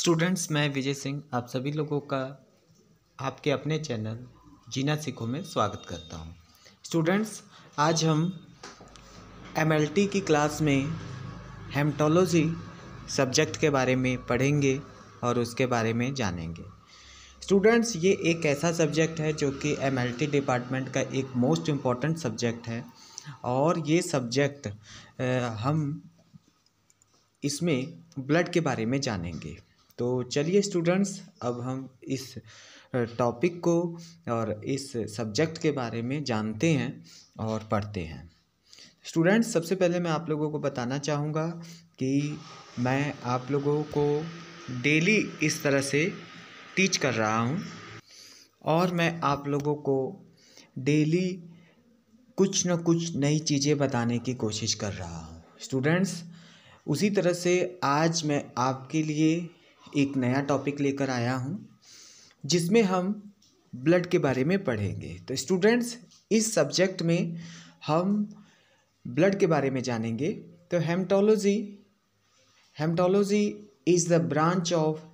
students मैं विजय सिंह आप सभी लोगों का आपके अपने चैनल जीना सीखो में स्वागत करता हूं स्टूडेंट्स आज हम एमएलटी की क्लास में हेमटोलॉजी सब्जेक्ट के बारे में पढ़ेंगे और उसके बारे में जानेंगे स्टूडेंट्स ये एक ऐसा सब्जेक्ट है जो कि एमएलटी डिपार्टमेंट का एक मोस्ट इम्पॉर्टेंट सब्जेक्ट है और ये सब्जेक्ट हम इसमें ब्लड के बारे में जानेंगे तो चलिए स्टूडेंट्स अब हम इस टॉपिक को और इस सब्जेक्ट के बारे में जानते हैं और पढ़ते हैं स्टूडेंट्स सबसे पहले मैं आप लोगों को बताना चाहूँगा कि मैं आप लोगों को डेली इस तरह से टीच कर रहा हूँ और मैं आप लोगों को डेली कुछ न कुछ नई चीज़ें बताने की कोशिश कर रहा हूँ स्टूडेंट्स उसी तरह से आज मैं आपके लिए एक नया टॉपिक लेकर आया हूँ जिसमें हम ब्लड के बारे में पढ़ेंगे तो स्टूडेंट्स इस सब्जेक्ट में हम ब्लड के बारे में जानेंगे तो haematology haematology is the branch of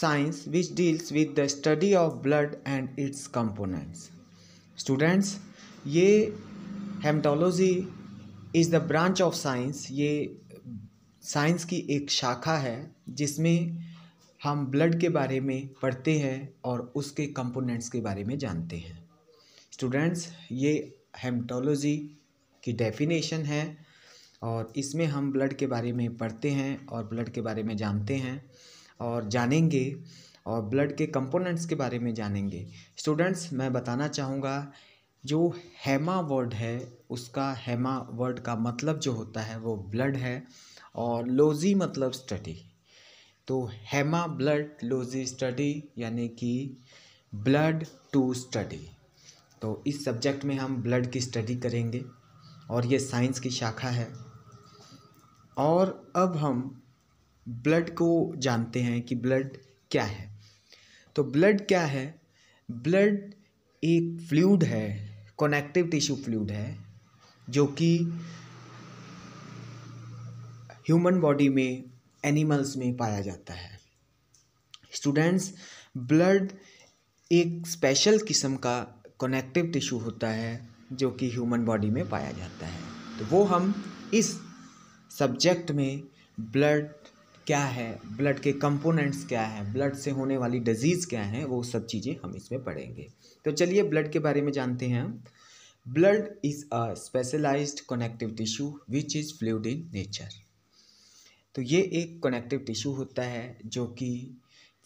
science which deals with the study of blood and its components students ये haematology is the branch of science ये साइंस की एक शाखा है जिसमें हम ब्लड के बारे में पढ़ते हैं और उसके कंपोनेंट्स के बारे में जानते हैं स्टूडेंट्स ये हेमटोलॉजी की डेफिनेशन है और इसमें हम ब्लड के बारे में पढ़ते हैं और ब्लड के बारे में जानते हैं और जानेंगे और ब्लड के कंपोनेंट्स के बारे में जानेंगे स्टूडेंट्स मैं बताना चाहूँगा जो हेमा वर्ड है उसका हेमा वर्ड का मतलब जो होता है वो ब्लड है और लोजी मतलब स्टडी तो हेमा ब्लड लोजी स्टडी यानी कि ब्लड टू स्टडी तो इस सब्जेक्ट में हम ब्लड की स्टडी करेंगे और ये साइंस की शाखा है और अब हम ब्लड को जानते हैं कि ब्लड क्या है तो ब्लड क्या है ब्लड एक फ्लूड है कनेक्टिव टिश्यू फ्लूड है जो कि ह्यूमन बॉडी में एनिमल्स में पाया जाता है स्टूडेंट्स ब्लड एक स्पेशल किस्म का कनेक्टिव टिश्यू होता है जो कि ह्यूमन बॉडी में पाया जाता है तो वो हम इस सब्जेक्ट में ब्लड क्या है ब्लड के कंपोनेंट्स क्या है ब्लड से होने वाली डिजीज़ क्या है वो सब चीज़ें हम इसमें पढ़ेंगे तो चलिए ब्लड के बारे में जानते हैं blood is a specialised connective tissue which is fluid in nature तो ये एक कनेक्टिव टिश्यू होता है जो कि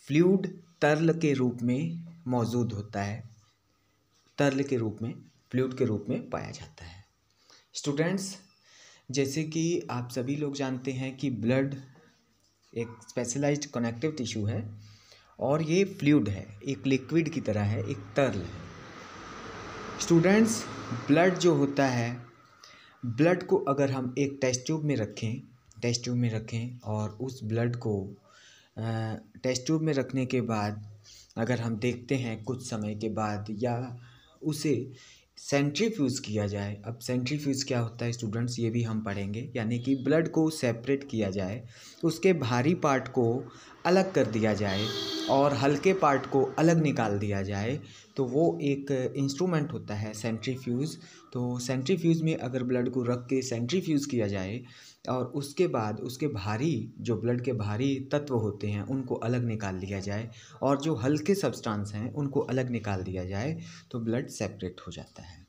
फ्लूड तरल के रूप में मौजूद होता है तरल के रूप में फ्लूड के रूप में पाया जाता है स्टूडेंट्स जैसे कि आप सभी लोग जानते हैं कि ब्लड एक स्पेशलाइज्ड कनेक्टिव टिश्यू है और ये फ्लूड है एक लिक्विड की तरह है एक तरल है स्टूडेंट्स ब्लड जो होता है ब्लड को अगर हम एक टेस्ट ट्यूब में रखें टेस्ट ट्यूब में रखें और उस ब्लड को टेस्ट ट्यूब में रखने के बाद अगर हम देखते हैं कुछ समय के बाद या उसे सेंट्रीफ्यूज़ किया जाए अब सेंट्रीफ्यूज़ क्या होता है स्टूडेंट्स ये भी हम पढ़ेंगे यानी कि ब्लड को सेपरेट किया जाए उसके भारी पार्ट को अलग कर दिया जाए और हल्के पार्ट को अलग निकाल दिया जाए तो वो एक इंस्ट्रूमेंट होता है सेंट्रीफ्यूज़ तो सेंट्रीफ्यूज़ में अगर ब्लड को रख के सेंट्रीफ्यूज़ किया जाए और उसके बाद उसके भारी जो ब्लड के भारी तत्व होते हैं उनको अलग निकाल लिया जाए और जो हल्के सब्सटेंस हैं उनको अलग निकाल दिया जाए तो ब्लड सेपरेट हो जाता है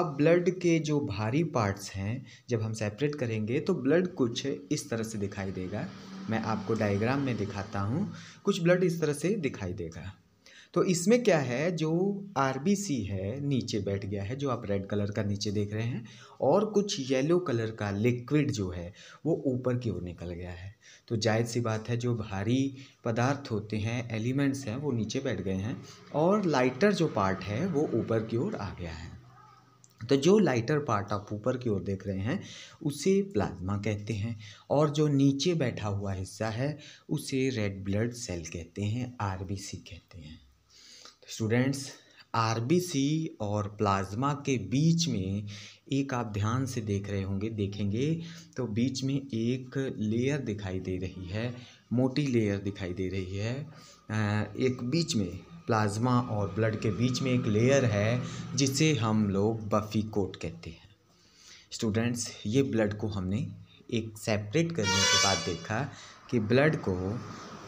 अब ब्लड के जो भारी पार्ट्स हैं जब हम सेपरेट करेंगे तो ब्लड कुछ इस तरह से दिखाई देगा मैं आपको डायग्राम में दिखाता हूँ कुछ ब्लड इस तरह से दिखाई देगा तो इसमें क्या है जो आर है नीचे बैठ गया है जो आप रेड कलर का नीचे देख रहे हैं और कुछ येलो कलर का लिक्विड जो है वो ऊपर की ओर निकल गया है तो जाहिर सी बात है जो भारी पदार्थ होते हैं एलिमेंट्स हैं वो नीचे बैठ गए हैं और लाइटर जो पार्ट है वो ऊपर की ओर आ गया है तो जो लाइटर पार्ट आप ऊपर की ओर देख रहे हैं उसे प्लाज्मा कहते हैं और जो नीचे बैठा हुआ हिस्सा है उसे रेड ब्लड सेल कहते हैं आरबीसी कहते हैं स्टूडेंट्स आरबीसी और प्लाज्मा के बीच में एक आप ध्यान से देख रहे होंगे देखेंगे तो बीच में एक लेयर दिखाई दे रही है मोटी लेयर दिखाई दे रही है एक बीच में प्लाज्मा और ब्लड के बीच में एक लेयर है जिसे हम लोग बफी कोट कहते हैं स्टूडेंट्स ये ब्लड को हमने एक सेपरेट करने के बाद देखा कि ब्लड को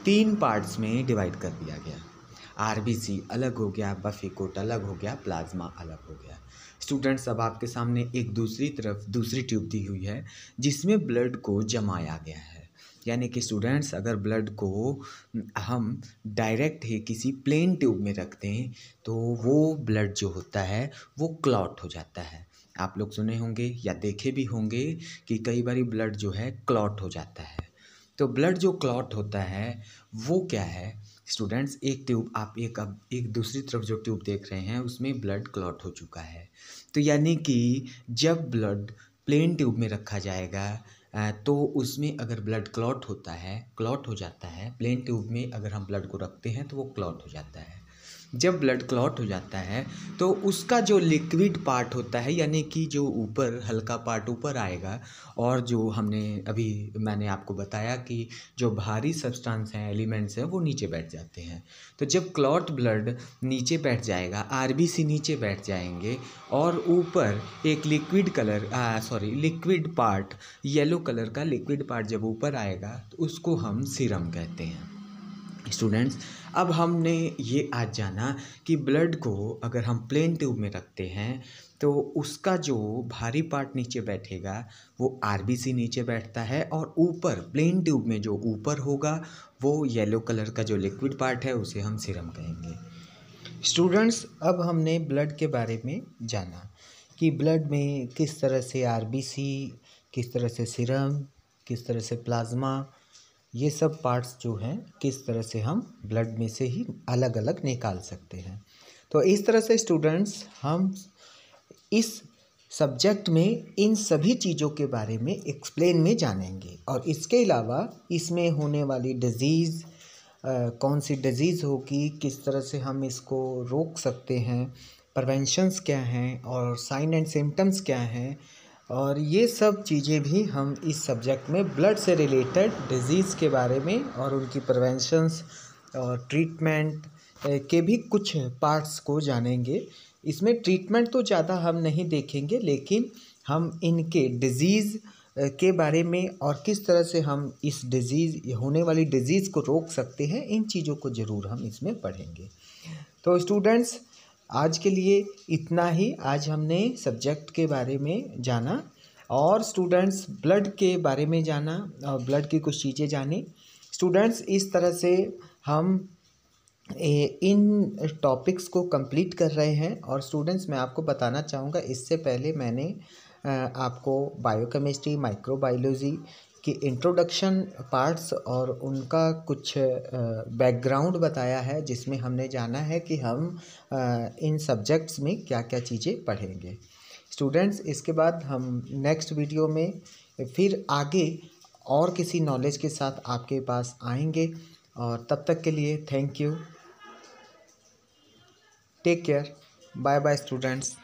तीन पार्ट्स में डिवाइड कर दिया गया आर बी सी अलग हो गया बफिकोट कोट अलग हो गया प्लाज्मा अलग हो गया स्टूडेंट्स अब आपके सामने एक दूसरी तरफ दूसरी ट्यूब दी हुई है जिसमें ब्लड को जमाया गया है यानी कि स्टूडेंट्स अगर ब्लड को हम डायरेक्ट ही किसी प्लेन ट्यूब में रखते हैं तो वो ब्लड जो होता है वो क्लॉट हो जाता है आप लोग सुने होंगे या देखे भी होंगे कि कई बार ब्लड जो है क्लॉट हो जाता है तो ब्लड जो क्लॉट होता है वो क्या है स्टूडेंट्स एक ट्यूब आप एक अब एक दूसरी तरफ जो ट्यूब देख रहे हैं उसमें ब्लड क्लॉट हो चुका है तो यानी कि जब ब्लड प्लेन ट्यूब में रखा जाएगा तो उसमें अगर ब्लड क्लॉट होता है क्लॉट हो जाता है प्लेन ट्यूब में अगर हम ब्लड को रखते हैं तो वो क्लॉट हो जाता है जब ब्लड क्लॉट हो जाता है तो उसका जो लिक्विड पार्ट होता है यानी कि जो ऊपर हल्का पार्ट ऊपर आएगा और जो हमने अभी मैंने आपको बताया कि जो भारी सब्सटेंस हैं एलिमेंट्स हैं वो नीचे बैठ जाते हैं तो जब क्लॉट ब्लड नीचे बैठ जाएगा आर नीचे बैठ जाएंगे और ऊपर एक liquid colour sorry liquid part yellow colour का लिक्विड पार्ट जब ऊपर आएगा तो उसको हम सीरम कहते हैं स्टूडेंट्स अब हमने ये आज जाना कि ब्लड को अगर हम प्लेन ट्यूब में रखते हैं तो उसका जो भारी पार्ट नीचे बैठेगा वो आरबीसी नीचे बैठता है और ऊपर प्लेन ट्यूब में जो ऊपर होगा वो येलो कलर का जो लिक्विड पार्ट है उसे हम सिरम कहेंगे स्टूडेंट्स अब हमने ब्लड के बारे में जाना कि ब्लड में किस तरह से आरबीसी किस तरह से सिरम किस तरह से प्लाज्मा ये सब पार्ट्स जो हैं किस तरह से हम ब्लड में से ही अलग अलग निकाल सकते हैं तो इस तरह से स्टूडेंट्स हम इस सब्जेक्ट में इन सभी चीज़ों के बारे में एक्सप्लेन में जानेंगे और इसके अलावा इसमें होने वाली डिजीज़ कौन सी डिजीज़ होगी किस तरह से हम इसको रोक सकते हैं प्रवेंशंस क्या हैं और साइन एंड सिम्टम्स क्या हैं और ये सब चीज़ें भी हम इस सब्जेक्ट में ब्लड से रिलेटेड डिजीज़ के बारे में और उनकी प्रवेंशंस और ट्रीटमेंट के भी कुछ पार्ट्स को जानेंगे इसमें ट्रीटमेंट तो ज़्यादा हम नहीं देखेंगे लेकिन हम इनके डिजीज़ के बारे में और किस तरह से हम इस डिजीज़ होने वाली डिजीज़ को रोक सकते हैं इन चीज़ों को ज़रूर हम इसमें पढ़ेंगे तो स्टूडेंट्स आज के लिए इतना ही आज हमने सब्जेक्ट के बारे में जाना और स्टूडेंट्स ब्लड के बारे में जाना और ब्लड की कुछ चीज़ें जानी स्टूडेंट्स इस तरह से हम इन टॉपिक्स को कंप्लीट कर रहे हैं और स्टूडेंट्स मैं आपको बताना चाहूँगा इससे पहले मैंने आपको बायोकेमिस्ट्री माइक्रोबायोलॉजी कि इंट्रोडक्शन पार्ट्स और उनका कुछ बैकग्राउंड बताया है जिसमें हमने जाना है कि हम इन सब्जेक्ट्स में क्या क्या चीज़ें पढ़ेंगे स्टूडेंट्स इसके बाद हम नेक्स्ट वीडियो में फिर आगे और किसी नॉलेज के साथ आपके पास आएंगे और तब तक के लिए thank you take care bye bye students